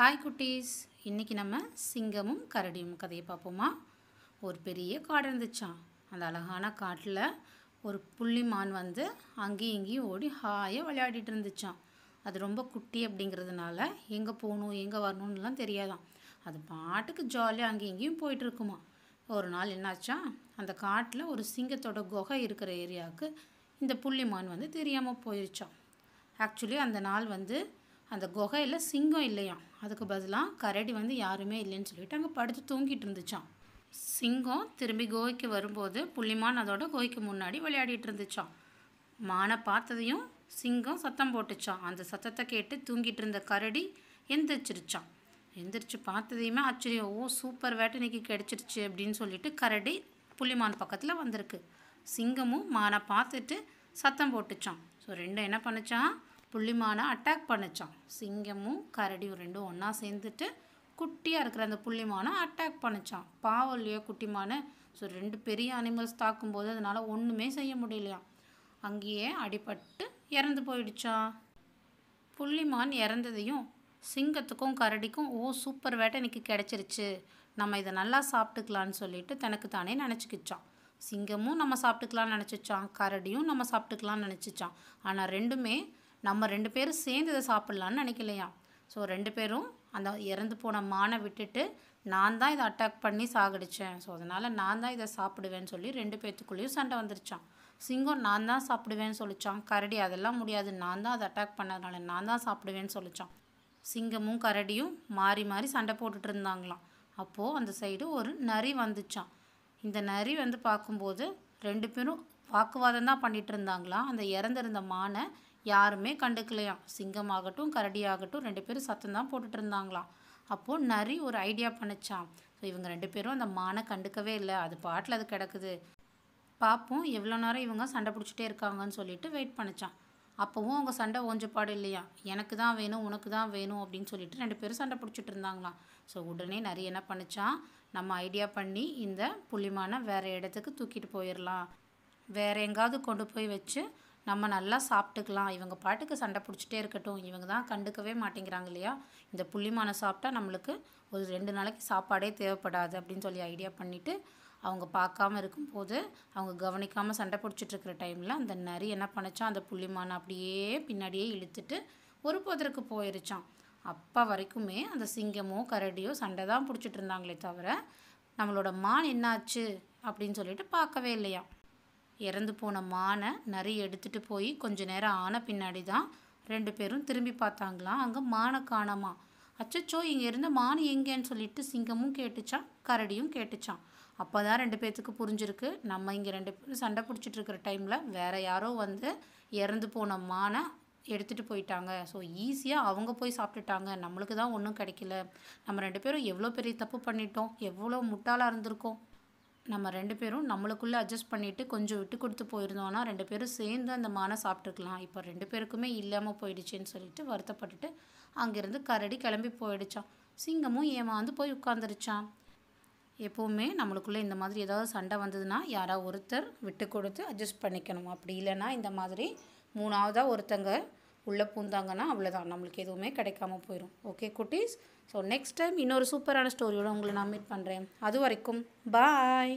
hi குட்டீஸ் இன்றைக்கி நம்ம சிங்கமும் கரடியும் கதையை பார்ப்போமா ஒரு பெரிய காடு இருந்துச்சான் அந்த அழகான காட்டில் ஒரு புள்ளிமான் வந்து அங்கேயும் இங்கேயும் ஓடி ஹாயாக விளையாடிட்டு இருந்துச்சான் அது ரொம்ப குட்டி அப்படிங்கிறதுனால எங்கே போகணும் எங்கே வரணும்னுலாம் தெரியாதான் அது பாட்டுக்கு ஜாலியாக அங்கேயும் இங்கேயும் போயிட்டுருக்குமா ஒரு நாள் என்னாச்சா அந்த காட்டில் ஒரு சிங்கத்தோட குகை இருக்கிற ஏரியாவுக்கு இந்த புள்ளிமான் வந்து தெரியாமல் போயிடுச்சான் ஆக்சுவலி அந்த நாள் வந்து அந்த குகையில் சிங்கம் இல்லையாம் அதுக்கு பதிலாக கரடி வந்து யாருமே இல்லைன்னு சொல்லிட்டு அங்கே படுத்து தூங்கிட்டு இருந்துச்சான் சிங்கம் திரும்பி கோவைக்கு வரும்போது புள்ளிமான் அதோட கோவைக்கு முன்னாடி விளையாடிட்டு இருந்துச்சான் மானை பார்த்ததையும் சிங்கம் சத்தம் போட்டுச்சான் அந்த சத்தத்தை கேட்டு தூங்கிட்டு இருந்த கரடி எந்திரிச்சிருச்சான் எந்திரிச்சு பார்த்ததையுமே ஆச்சரியம் ஓ சூப்பர் வேட்டை இன்னைக்கு கிடச்சிருச்சு அப்படின்னு சொல்லிட்டு கரடி புள்ளிமான் பக்கத்தில் வந்திருக்கு சிங்கமும் மானை பார்த்துட்டு சத்தம் போட்டுச்சான் ஸோ ரெண்டும் என்ன பண்ணுச்சான் புள்ளிமானை அட்டாக் பண்ணிச்சான் சிங்கமும் கரடியும் ரெண்டும் ஒன்றா சேர்ந்துட்டு குட்டியாக இருக்கிற அந்த புள்ளிமானை அட்டாக் பண்ணிச்சான் பாவம் குட்டிமானை ஸோ ரெண்டு பெரிய அனிமல்ஸ் தாக்கும்போது அதனால் ஒன்றுமே செய்ய முடியலையாம் அங்கேயே அடிபட்டு இறந்து போயிடுச்சான் புள்ளிமான் இறந்ததையும் சிங்கத்துக்கும் கரடிக்கும் ஓ சூப்பர் வேட்டை எனக்கு கிடச்சிருச்சு நம்ம இதை நல்லா சாப்பிட்டுக்கலான்னு சொல்லிட்டு தனக்கு தானே நினச்சிக்கிச்சான் சிங்கமும் நம்ம சாப்பிட்டுக்கலாம்னு நினச்சிச்சான் கரடியும் நம்ம சாப்பிட்டுக்கலாம்னு நினச்சிச்சான் ஆனால் ரெண்டுமே நம்ம ரெண்டு பேரும் சேர்ந்து இதை சாப்பிட்லான்னு நினைக்கலையா ஸோ ரெண்டு பேரும் அந்த இறந்து போன மானை விட்டுட்டு நான் தான் இதை அட்டாக் பண்ணி சாகடித்தேன் ஸோ அதனால் நான் தான் இதை சாப்பிடுவேன்னு சொல்லி ரெண்டு பேர்த்துக்குள்ளேயும் சண்டை வந்துருச்சான் சிங்கம் நான் தான் சாப்பிடுவேன்னு சொல்லிச்சான் கரடி அதெல்லாம் முடியாது நான் தான் அதை அட்டாக் பண்ணதுனால நான் தான் சாப்பிடுவேன்னு சொல்லிச்சான் சிங்கமும் கரடியும் மாறி மாறி சண்டை போட்டுட்டு இருந்தாங்களாம் அப்போது அந்த சைடு ஒரு நரி வந்துச்சான் இந்த நரி வந்து பார்க்கும்போது ரெண்டு பேரும் வாக்குவாதம் தான் பண்ணிகிட்டு இருந்தாங்களாம் அந்த இறந்துருந்த மானை யாருமே கண்டுக்கலையாம் சிங்கமாகட்டும் கரடியாகட்டும் ரெண்டு பேரும் சத்தம் தான் போட்டுட்டு இருந்தாங்களாம் அப்போது நரி ஒரு ஐடியா பண்ணிச்சான் ஸோ இவங்க ரெண்டு பேரும் அந்த மானை கண்டுக்கவே இல்லை அது பாட்டில் அது கிடக்குது பார்ப்போம் எவ்வளோ நேரம் இவங்க சண்டை பிடிச்சிட்டே இருக்காங்கன்னு சொல்லிட்டு வெயிட் பண்ணிச்சான் அப்போவும் அவங்க சண்டை ஓஞ்சப்பாடு இல்லையா எனக்கு தான் வேணும் உனக்கு தான் வேணும் அப்படின்னு சொல்லிட்டு ரெண்டு பேரும் சண்டை பிடிச்சிட்டு இருந்தாங்களாம் ஸோ உடனே நிறைய என்ன பண்ணிச்சான் நம்ம ஐடியா பண்ணி இந்த புள்ளிமான வேறு இடத்துக்கு தூக்கிட்டு போயிடலாம் வேறு எங்காவது கொண்டு போய் வச்சு நம்ம நல்லா சாப்பிட்டுக்கலாம் இவங்க பாட்டுக்கு சண்டை பிடிச்சிட்டே இருக்கட்டும் இவங்க தான் கண்டுக்கவே மாட்டேங்கிறாங்க இல்லையா இந்த புள்ளிமானை சாப்பிட்டா நம்மளுக்கு ஒரு ரெண்டு நாளைக்கு சாப்பாடே தேவைப்படாது அப்படின்னு சொல்லி ஐடியா பண்ணிவிட்டு அவங்க பார்க்காம இருக்கும்போது அவங்க கவனிக்காமல் சண்டை பிடிச்சிட்ருக்கிற டைமில் அந்த நரி என்ன பண்ணிச்சான் அந்த புள்ளிமானை அப்படியே பின்னாடியே இழுத்துட்டு ஒரு புதருக்கு போயிருச்சான் அப்போ வரைக்குமே அந்த சிங்கமோ கரடியோ சண்டை தான் பிடிச்சிட்டு இருந்தாங்களே தவிர நம்மளோட மான் என்னாச்சு அப்படின்னு சொல்லிட்டு பார்க்கவே இல்லையா இறந்து போன மானை நிறைய எடுத்துகிட்டு போய் கொஞ்ச நேரம் ஆன பின்னாடி தான் ரெண்டு பேரும் திரும்பி பார்த்தாங்களாம் அங்கே மானை காணாமா அச்சச்சோ இங்கே இருந்த மானு எங்கேன்னு சொல்லிட்டு சிங்கமும் கேட்டுச்சான் கரடியும் கேட்டுச்சான் அப்போ தான் ரெண்டு பேர்த்துக்கு புரிஞ்சிருக்கு நம்ம இங்கே ரெண்டு பேரும் சண்டை பிடிச்சிட்டு இருக்கிற டைமில் வேறு யாரோ வந்து இறந்து போன மானை எடுத்துகிட்டு போயிட்டாங்க ஸோ ஈஸியாக அவங்க போய் சாப்பிட்டுட்டாங்க நம்மளுக்கு தான் ஒன்றும் கிடைக்கல நம்ம ரெண்டு பேரும் எவ்வளோ பெரிய தப்பு பண்ணிட்டோம் எவ்வளோ முட்டாளாக இருந்திருக்கோம் நம்ம ரெண்டு பேரும் நம்மளுக்குள்ளே அட்ஜஸ்ட் பண்ணிவிட்டு கொஞ்சம் விட்டு கொடுத்து போயிருந்தோன்னா ரெண்டு பேரும் சேர்ந்து அந்த மானை சாப்பிட்ருக்கலாம் இப்போ ரெண்டு பேருக்குமே இல்லாமல் போயிடுச்சுன்னு சொல்லிட்டு வருத்தப்பட்டுட்டு அங்கேருந்து கரடி கிளம்பி போயிடுச்சான் சிங்கமும் ஏமாந்து போய் உட்காந்துருச்சான் எப்போவுமே நம்மளுக்குள்ளே இந்த மாதிரி ஏதாவது சண்டை வந்ததுன்னா யாராவது ஒருத்தர் விட்டு கொடுத்து அட்ஜஸ்ட் பண்ணிக்கணும் அப்படி இல்லைன்னா இந்த மாதிரி மூணாவதாக ஒருத்தங்க உள்ளே பூந்தாங்கன்னா அவ்வளோதான் நம்மளுக்கு எதுவுமே கிடைக்காம போயிடும் ஓகே குட்டீஸ் ஸோ நெக்ஸ்ட் டைம் இன்னொரு சூப்பரான ஸ்டோரியோடு உங்களை நான் மீட் பண்ணுறேன் அது வரைக்கும் பாய்